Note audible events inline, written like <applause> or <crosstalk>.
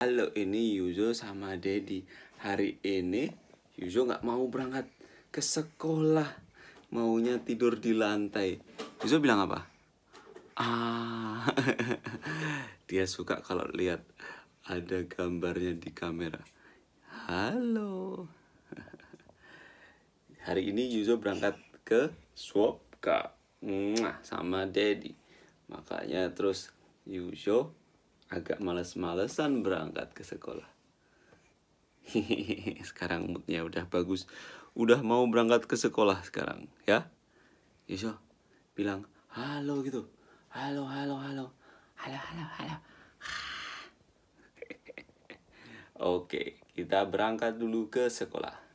Halo, ini Yuzo sama Dedi. Hari ini Yuzo nggak mau berangkat ke sekolah. Maunya tidur di lantai. Yuzo bilang apa? Ah, <laughs> dia suka kalau lihat ada gambarnya di kamera. Halo. <laughs> Hari ini Yuzo berangkat ke Swapka sama Dedi. Makanya terus Yuzo agak males-malesan berangkat ke sekolah. <laughs> sekarang moodnya udah bagus. Udah mau berangkat ke sekolah sekarang, ya. Yusuf bilang, halo gitu. Halo, halo, halo. Halo, halo, halo. <laughs> Oke, kita berangkat dulu ke sekolah.